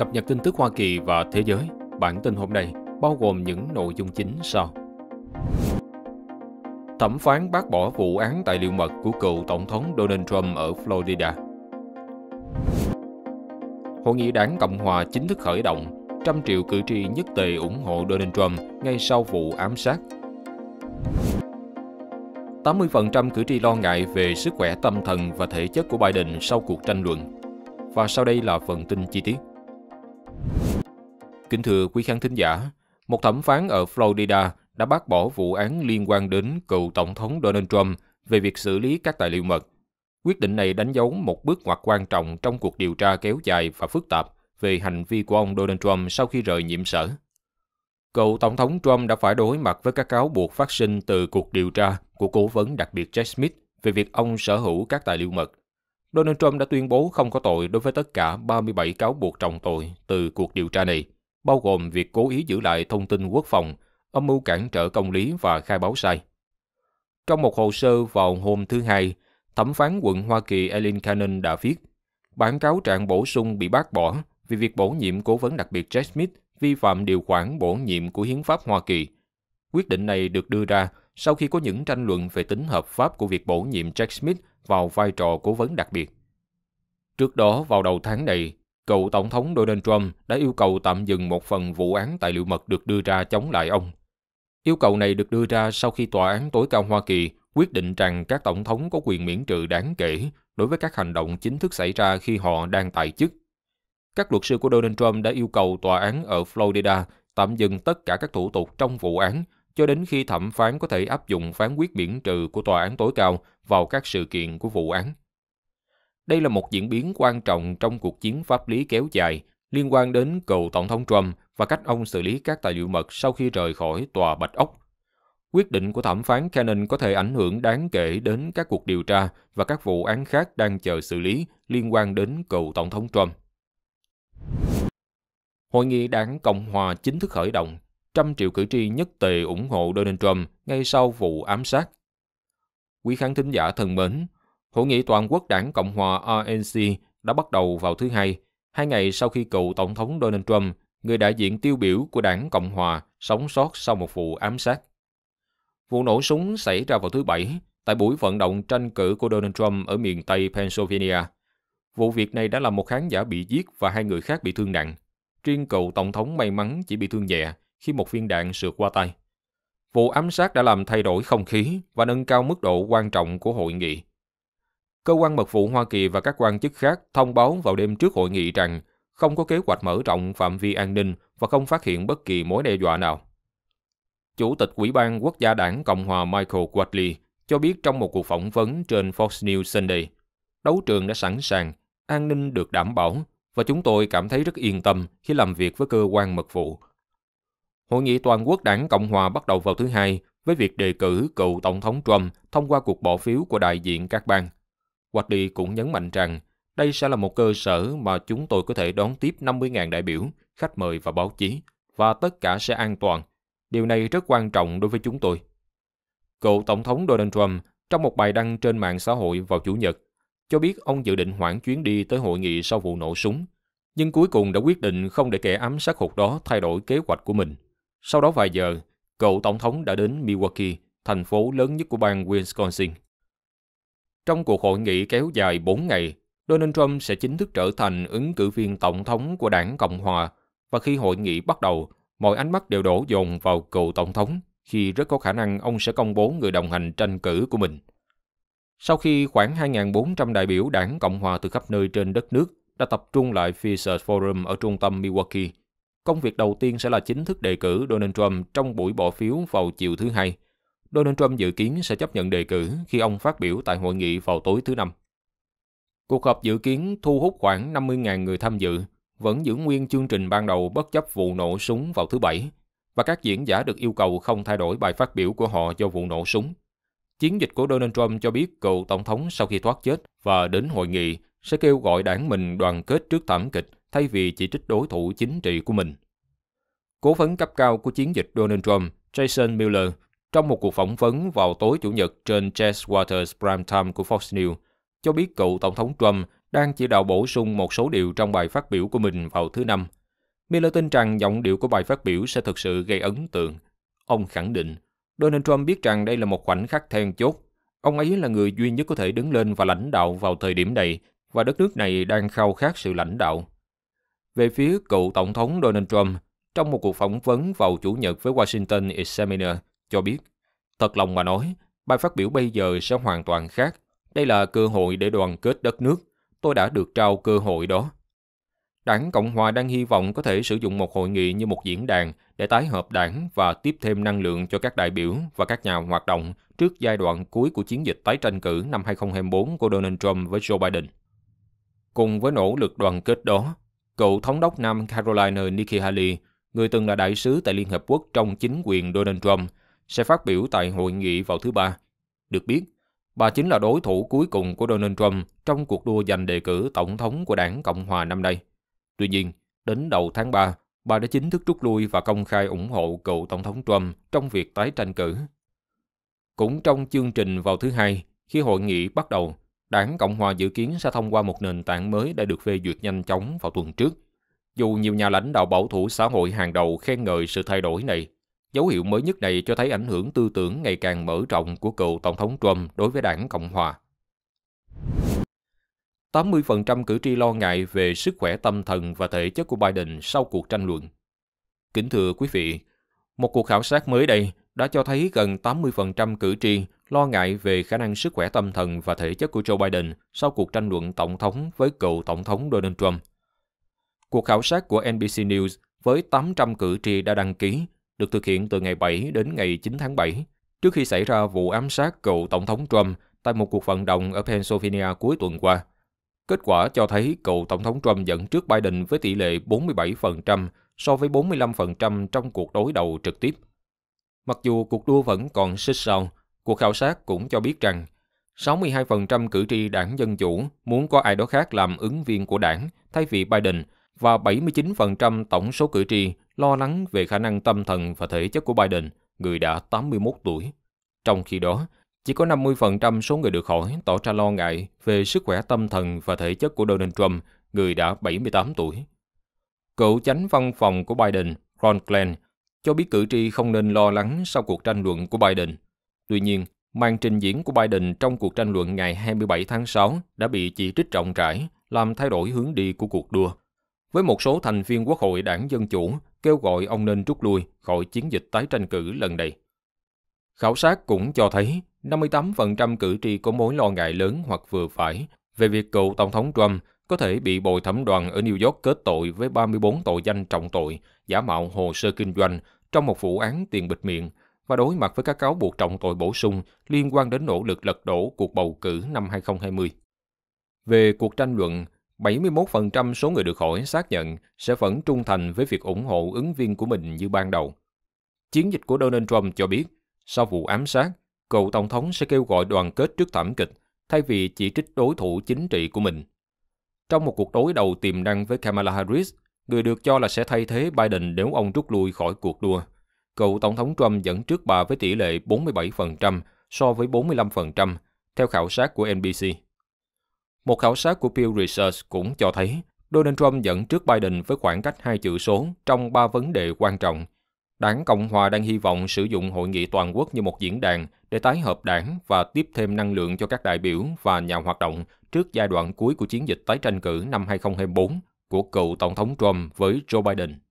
Cập nhật tin tức Hoa Kỳ và thế giới. Bản tin hôm nay bao gồm những nội dung chính sau. Thẩm phán bác bỏ vụ án tài liệu mật của cựu Tổng thống Donald Trump ở Florida. Hội nghị đảng Cộng hòa chính thức khởi động, trăm triệu cử tri nhất tề ủng hộ Donald Trump ngay sau vụ ám sát. 80% cử tri lo ngại về sức khỏe tâm thần và thể chất của Biden sau cuộc tranh luận. Và sau đây là phần tin chi tiết. Kính thưa quý khán thính giả, một thẩm phán ở Florida đã bác bỏ vụ án liên quan đến cựu Tổng thống Donald Trump về việc xử lý các tài liệu mật. Quyết định này đánh dấu một bước ngoặt quan trọng trong cuộc điều tra kéo dài và phức tạp về hành vi của ông Donald Trump sau khi rời nhiệm sở. Cựu Tổng thống Trump đã phải đối mặt với các cáo buộc phát sinh từ cuộc điều tra của cố vấn đặc biệt Jack Smith về việc ông sở hữu các tài liệu mật. Donald Trump đã tuyên bố không có tội đối với tất cả 37 cáo buộc trọng tội từ cuộc điều tra này bao gồm việc cố ý giữ lại thông tin quốc phòng, âm mưu cản trở công lý và khai báo sai. Trong một hồ sơ vào hôm thứ Hai, thẩm phán quận Hoa Kỳ Eileen Cannon đã viết, bản cáo trạng bổ sung bị bác bỏ vì việc bổ nhiệm cố vấn đặc biệt Jack Smith vi phạm điều khoản bổ nhiệm của Hiến pháp Hoa Kỳ. Quyết định này được đưa ra sau khi có những tranh luận về tính hợp pháp của việc bổ nhiệm Jack Smith vào vai trò cố vấn đặc biệt. Trước đó, vào đầu tháng này, cựu Tổng thống Donald Trump đã yêu cầu tạm dừng một phần vụ án tài liệu mật được đưa ra chống lại ông. Yêu cầu này được đưa ra sau khi Tòa án tối cao Hoa Kỳ quyết định rằng các tổng thống có quyền miễn trừ đáng kể đối với các hành động chính thức xảy ra khi họ đang tại chức. Các luật sư của Donald Trump đã yêu cầu tòa án ở Florida tạm dừng tất cả các thủ tục trong vụ án cho đến khi thẩm phán có thể áp dụng phán quyết miễn trừ của tòa án tối cao vào các sự kiện của vụ án. Đây là một diễn biến quan trọng trong cuộc chiến pháp lý kéo dài liên quan đến cựu Tổng thống Trump và cách ông xử lý các tài liệu mật sau khi rời khỏi tòa Bạch Ốc. Quyết định của thẩm phán Cannon có thể ảnh hưởng đáng kể đến các cuộc điều tra và các vụ án khác đang chờ xử lý liên quan đến cựu Tổng thống Trump. Hội nghị đảng Cộng hòa chính thức khởi động, trăm triệu cử tri nhất tề ủng hộ Donald Trump ngay sau vụ ám sát. Quý khán thính giả thân mến, Hội nghị toàn quốc đảng Cộng hòa RNC đã bắt đầu vào thứ Hai, hai ngày sau khi cựu Tổng thống Donald Trump, người đại diện tiêu biểu của đảng Cộng hòa, sống sót sau một vụ ám sát. Vụ nổ súng xảy ra vào thứ Bảy tại buổi vận động tranh cử của Donald Trump ở miền Tây Pennsylvania. Vụ việc này đã làm một khán giả bị giết và hai người khác bị thương nặng. Riêng cựu Tổng thống may mắn chỉ bị thương nhẹ khi một viên đạn sượt qua tay. Vụ ám sát đã làm thay đổi không khí và nâng cao mức độ quan trọng của hội nghị cơ quan mật vụ Hoa Kỳ và các quan chức khác thông báo vào đêm trước hội nghị rằng không có kế hoạch mở rộng phạm vi an ninh và không phát hiện bất kỳ mối đe dọa nào. Chủ tịch Ủy ban Quốc gia đảng Cộng hòa Michael Quadley cho biết trong một cuộc phỏng vấn trên Fox News Sunday, đấu trường đã sẵn sàng, an ninh được đảm bảo và chúng tôi cảm thấy rất yên tâm khi làm việc với cơ quan mật vụ. Hội nghị toàn quốc đảng Cộng hòa bắt đầu vào thứ hai với việc đề cử cựu Tổng thống Trump thông qua cuộc bỏ phiếu của đại diện các bang – Wadley cũng nhấn mạnh rằng đây sẽ là một cơ sở mà chúng tôi có thể đón tiếp 50.000 đại biểu, khách mời và báo chí, và tất cả sẽ an toàn. Điều này rất quan trọng đối với chúng tôi. Cựu Tổng thống Donald Trump trong một bài đăng trên mạng xã hội vào Chủ nhật cho biết ông dự định hoãn chuyến đi tới hội nghị sau vụ nổ súng, nhưng cuối cùng đã quyết định không để kẻ ám sát hụt đó thay đổi kế hoạch của mình. Sau đó vài giờ, cựu Tổng thống đã đến Milwaukee, thành phố lớn nhất của bang Wisconsin trong cuộc hội nghị kéo dài 4 ngày, Donald Trump sẽ chính thức trở thành ứng cử viên tổng thống của đảng Cộng Hòa và khi hội nghị bắt đầu, mọi ánh mắt đều đổ dồn vào cựu tổng thống khi rất có khả năng ông sẽ công bố người đồng hành tranh cử của mình. Sau khi khoảng 2.400 đại biểu đảng Cộng Hòa từ khắp nơi trên đất nước đã tập trung lại Fisher Forum ở trung tâm Milwaukee, công việc đầu tiên sẽ là chính thức đề cử Donald Trump trong buổi bỏ phiếu vào chiều thứ hai – Donald Trump dự kiến sẽ chấp nhận đề cử khi ông phát biểu tại hội nghị vào tối thứ Năm. Cuộc họp dự kiến thu hút khoảng 50.000 người tham dự, vẫn giữ nguyên chương trình ban đầu bất chấp vụ nổ súng vào thứ Bảy, và các diễn giả được yêu cầu không thay đổi bài phát biểu của họ do vụ nổ súng. Chiến dịch của Donald Trump cho biết cựu tổng thống sau khi thoát chết và đến hội nghị sẽ kêu gọi đảng mình đoàn kết trước thảm kịch thay vì chỉ trích đối thủ chính trị của mình. Cố vấn cấp cao của chiến dịch Donald Trump, Jason Miller, trong một cuộc phỏng vấn vào tối Chủ nhật trên Jess Waters Primetime của Fox News, cho biết cựu Tổng thống Trump đang chỉ đạo bổ sung một số điều trong bài phát biểu của mình vào thứ Năm. Miller tin rằng giọng điệu của bài phát biểu sẽ thực sự gây ấn tượng. Ông khẳng định, Donald Trump biết rằng đây là một khoảnh khắc then chốt. Ông ấy là người duy nhất có thể đứng lên và lãnh đạo vào thời điểm này, và đất nước này đang khao khát sự lãnh đạo. Về phía cựu Tổng thống Donald Trump, trong một cuộc phỏng vấn vào Chủ nhật với Washington Examiner, cho biết, thật lòng mà nói, bài phát biểu bây giờ sẽ hoàn toàn khác. Đây là cơ hội để đoàn kết đất nước. Tôi đã được trao cơ hội đó. Đảng Cộng Hòa đang hy vọng có thể sử dụng một hội nghị như một diễn đàn để tái hợp đảng và tiếp thêm năng lượng cho các đại biểu và các nhà hoạt động trước giai đoạn cuối của chiến dịch tái tranh cử năm 2024 của Donald Trump với Joe Biden. Cùng với nỗ lực đoàn kết đó, cựu thống đốc Nam Carolina Nikki Haley, người từng là đại sứ tại Liên Hợp Quốc trong chính quyền Donald Trump, sẽ phát biểu tại hội nghị vào thứ Ba. Được biết, bà chính là đối thủ cuối cùng của Donald Trump trong cuộc đua giành đề cử tổng thống của đảng Cộng hòa năm nay. Tuy nhiên, đến đầu tháng 3, bà đã chính thức rút lui và công khai ủng hộ cựu tổng thống Trump trong việc tái tranh cử. Cũng trong chương trình vào thứ Hai, khi hội nghị bắt đầu, Đảng Cộng hòa dự kiến sẽ thông qua một nền tảng mới đã được phê duyệt nhanh chóng vào tuần trước. Dù nhiều nhà lãnh đạo bảo thủ xã hội hàng đầu khen ngợi sự thay đổi này, Dấu hiệu mới nhất này cho thấy ảnh hưởng tư tưởng ngày càng mở rộng của cựu Tổng thống Trump đối với đảng Cộng hòa. 80% cử tri lo ngại về sức khỏe tâm thần và thể chất của Biden sau cuộc tranh luận. Kính thưa quý vị, một cuộc khảo sát mới đây đã cho thấy gần 80% cử tri lo ngại về khả năng sức khỏe tâm thần và thể chất của Joe Biden sau cuộc tranh luận tổng thống với cựu tổng thống Donald Trump. Cuộc khảo sát của NBC News với 800 cử tri đã đăng ký được thực hiện từ ngày 7 đến ngày 9 tháng 7, trước khi xảy ra vụ ám sát cựu Tổng thống Trump tại một cuộc vận động ở Pennsylvania cuối tuần qua. Kết quả cho thấy cựu Tổng thống Trump dẫn trước Biden với tỷ lệ 47% so với 45% trong cuộc đối đầu trực tiếp. Mặc dù cuộc đua vẫn còn xích sao, cuộc khảo sát cũng cho biết rằng 62% cử tri đảng Dân Chủ muốn có ai đó khác làm ứng viên của đảng thay vì Biden – và 79% tổng số cử tri lo lắng về khả năng tâm thần và thể chất của Biden, người đã 81 tuổi. Trong khi đó, chỉ có 50% số người được hỏi tỏ ra lo ngại về sức khỏe tâm thần và thể chất của Donald Trump, người đã 78 tuổi. Cựu chánh văn phòng của Biden, Ron Klein, cho biết cử tri không nên lo lắng sau cuộc tranh luận của Biden. Tuy nhiên, màn trình diễn của Biden trong cuộc tranh luận ngày 27 tháng 6 đã bị chỉ trích rộng rãi, làm thay đổi hướng đi của cuộc đua với một số thành viên Quốc hội đảng Dân Chủ kêu gọi ông nên rút lui khỏi chiến dịch tái tranh cử lần này. Khảo sát cũng cho thấy 58% cử tri có mối lo ngại lớn hoặc vừa phải về việc cựu Tổng thống Trump có thể bị bồi thẩm đoàn ở New York kết tội với 34 tội danh trọng tội, giả mạo hồ sơ kinh doanh trong một vụ án tiền bịt miệng và đối mặt với các cáo buộc trọng tội bổ sung liên quan đến nỗ lực lật đổ cuộc bầu cử năm 2020. Về cuộc tranh luận, 71% số người được hỏi xác nhận sẽ vẫn trung thành với việc ủng hộ ứng viên của mình như ban đầu. Chiến dịch của Donald Trump cho biết, sau vụ ám sát, cựu Tổng thống sẽ kêu gọi đoàn kết trước thảm kịch thay vì chỉ trích đối thủ chính trị của mình. Trong một cuộc đối đầu tiềm năng với Kamala Harris, người được cho là sẽ thay thế Biden nếu ông rút lui khỏi cuộc đua. Cựu Tổng thống Trump dẫn trước bà với tỷ lệ 47% so với 45% theo khảo sát của NBC. Một khảo sát của Pew Research cũng cho thấy Donald Trump dẫn trước Biden với khoảng cách hai chữ số trong ba vấn đề quan trọng. Đảng Cộng hòa đang hy vọng sử dụng hội nghị toàn quốc như một diễn đàn để tái hợp đảng và tiếp thêm năng lượng cho các đại biểu và nhà hoạt động trước giai đoạn cuối của chiến dịch tái tranh cử năm 2024 của cựu Tổng thống Trump với Joe Biden.